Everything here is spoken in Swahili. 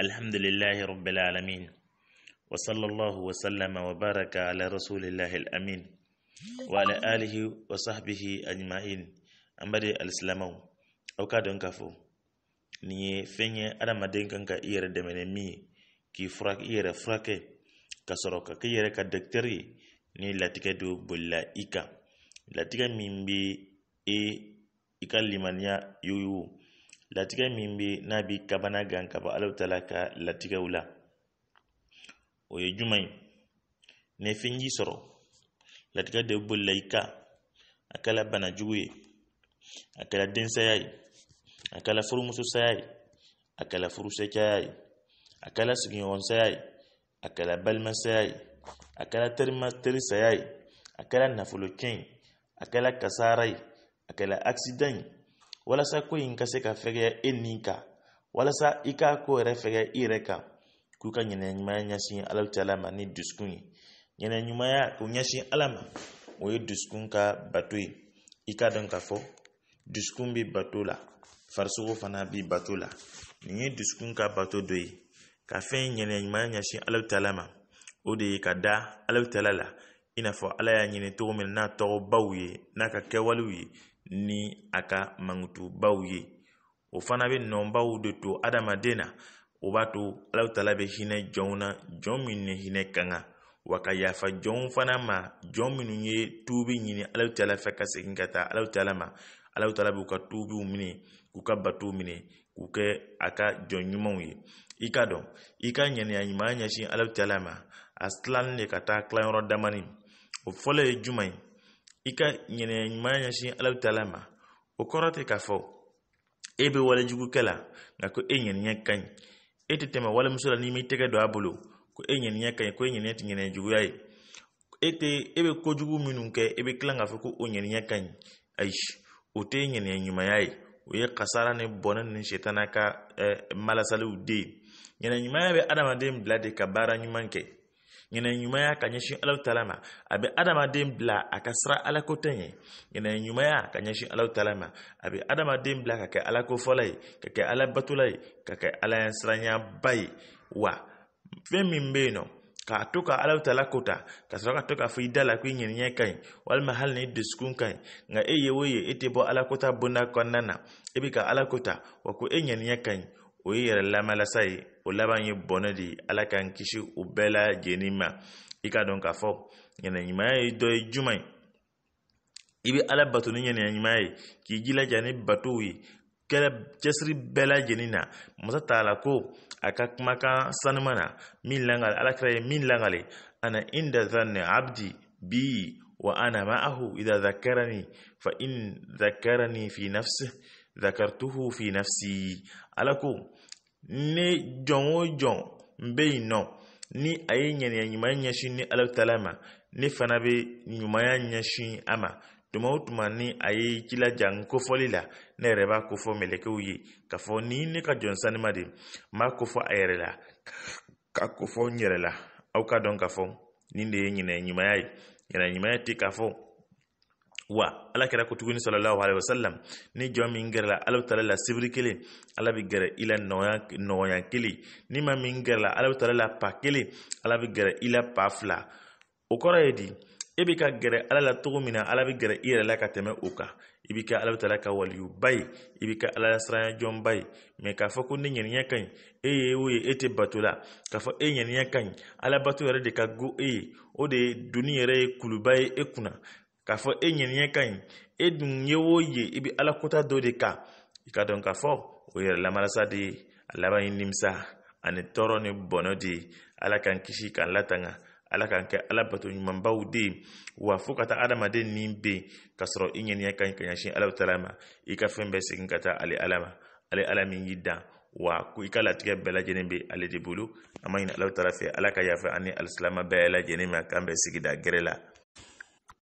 alhamdulillahi rabbil alamin wa sallallahu wa sallama wa baraka ala rasulillahi amin wa ala alihi wa sahbihi ajma'in amade alislamu aw ka don kafu. ni fenye adam adin kanka iyere de menemi ki frak iyere frake kasoro ka ki iyere ka dakteri ni latike do bulla ika latike mimbi e ikalimania yuyu latigɛ min be n'a b'i kabana gan ka bɔ alaw ta la ka latigɛw la o ye jumɛn ye ni fɛn sɔrɔ latigɛ de bolila i kan a kɛra bana jugu ye a kɛra densaya ye a kɛra furumuso-saya ye a kɛra furusɛ-caya ye a kɛra sigiɲɔgɔn-saya ye a kɛra balima-saya ye a kɛra terima ye a kɛra nafolo ye a kɛra kasara ye a kɛra akisidan ye walasa ko in ka se ka fɛgɛya e nin kan walasa i k'a ko yɛrɛ fɛgɛya i yɛrɛ kan k'u ka ɲɛnɛɲumaya ɲɛsin ala taala ma ni dusukun ye ɲɛnɛɲumaya k'u ɲɛsin ala ma o ye dusukun ka bato ye i k'a dɔn k'a fɔ dusukun bɛ bato la farisogo fana bɛ bato la nin ye dusukun ka bato dɔ ye ka fɛn ɲɛnɛɲumaya ɲɛsin ala taala ma o de ye ka da ala taala la i n'a fɔ ala y'a ɲini cogo min n'a tɔgɔbaw ye n'a ka kɛwalew ye ni aka mangutu bawye ye be nomba bɛ nɔnbaw de to adamaden na o b'a to alaw tala bɛ hinɛ jɔnw na jɔn minnu ni hinɛ ka kan wa fana ma jɔn minnu ye tuubi ɲini alaw tala fɛ ka segin ka taa alaw tala ma alaw tala b'u ka tuubiw minɛ k'u ka batow minɛ k'u kɛ a ka jɔn ɲumanw ye i ka dɔn i tala ma a tilanni de ka taa tilanyɔrɔ damani i ka ɲɛnɛya ɲumanya ɲɛsin alahu taala ma o kɔrɔ tɛ k'a fɔ e bɛ walejugu kɛ la nka ko e ɲɛnɛya ka ɲi e tɛ tɛmɛ walimuso la n'i m'i tɛgɛ don a bolo ko e ɲɛnɛya ka ɲi ko e ɲɛnɛya tɛ ɲɛnɛya juguya ye e tɛ e bɛ kojugu minnu kɛ e bɛ tila k'a fɔ ko o ɲɛnɛya ka ɲi ayi o tɛ ɲɛnɛya ɲumanya ye o ye kasara ni bɔnɛ ni sitana ka eh, malasaliw de ye ɲɛnɛya ɲumanya bɛ adamaden bila de ka baara ɲuman kɛ ɲinɛ ɲumanya ka ɲɛsin alaw tala ma a bɛ adamaden bila a ka sira alako tɛ ɲɛ ɲinɛ ɲumanya ka ɲɛsin alaw tala ma a bɛ adamaden bila ka kɛ alako ye ka kɛ ala ye ka kɛ ala ye wa fɛn min bɛ yen nɔ k'a to ka alaw tala ko ka sɔrɔ ka to k'a fɔ i da la ko i ɲiniɲɛ ka ɲi walima hali ni dusukun ka ɲi nka e ye o ye e tɛ bɔ alakota bonda kɔnɔna na e bɛ ka ala wa ko e ɲiniɲɛ ka ɲi o ye yɛrɛ lamalasa ye o laban ye bɔnɛ de ye ala k'an kisi o bɛɛ lajɛlen ma i k'a dɔn k'a fɔ ɲɛnɛɲumanya ye dɔ ye juman ye i bɛ ala bato ni ɲɛnɛɲumanya ye k'i jilaja ni batow ye kɛlɛ cɛsiri bɛɛ lajɛlen na masa t'a la ko a ka kumakan sanuman na min langale ala kira ye min langale ana inda zanne abdi bi wa ana ma'ahu idha dhakarani fa in dhakarani fi nafsi dhakartuhu fi nafsi ala ko ne jɔn o jɔn n bɛ yen nɔ ni a ye ŋaniya ɲuman ɲɛsin ni ala taala ma ne fana bɛ ɲumanya ɲɛsin a ma tuma o tuma ni a ye jilaja n kofɔli la ne yɛrɛ b'a kofɔ mɛlɛkɛw ye k'a fɔ ni ne ka jɔn sanima de n b'a kofɔ a yɛrɛ la ka kofɔ n yɛrɛ la aw ka dɔn k'a fɔ nin de ye ɲinɛ ɲumanya ye ɲinɛ ɲumanya tɛ k'a fɔ wa ala kɛra ko sallallahu alaihi wasallam ni jɔn min gɛrɛla ala taala la sibiri kelen ala bɛ gɛrɛ i la nɔgɔya kelen ni ma min gɛrɛla ala taala la pa kelen ala bɛ gɛrɛ i la pa fila o kɔrɔ ye di e bɛ ka gɛrɛ ala la cogo min na ala bɛ gɛrɛ i yɛrɛ la ka tɛmɛ o kan i bɛ kɛ ala taala ka waliyuba ye i bɛ kɛ ala siranya jɔnba ye mɛ k'a fɔ ko ne ɲɛnɛya ka ɲi e ye o ye e tɛ bato la k'a fɔ e ɲɛnɛya ka ɲi ala bato yɛrɛ de ka go e ye o de ye doni yɛrɛ ye kuluba ye e kunna k'a fɔ e ɲɛniyɛ ka ɲi e dun ye e e o ye i bɛ ala dɔ de kan i ka dɔn k'a fɔ o yɛrɛ lamarasa de ye a laban ye nimisa ani tɔɔrɔ ni bɔnɔ de ye ala k'an kisi k'an latanga ala k'an kɛ ala ɲumanbaw de ye wa fo ka taa adamaden ni bɛ k'a sɔrɔ i ɲɛniyɛ ka ɲi ka ɲɛsin ala ta ma i ka fɛn bɛɛ segin ka taa ale ala ma ale ala min y'i dan wa ko i e ka latigɛ bɛɛ lajɛlen bɛ ale de bolo an ma ɲini ala ta fɛ ala ka yafa ani alisilama bɛɛ lajɛlen ma k'an bɛɛ sigida gɛrɛ la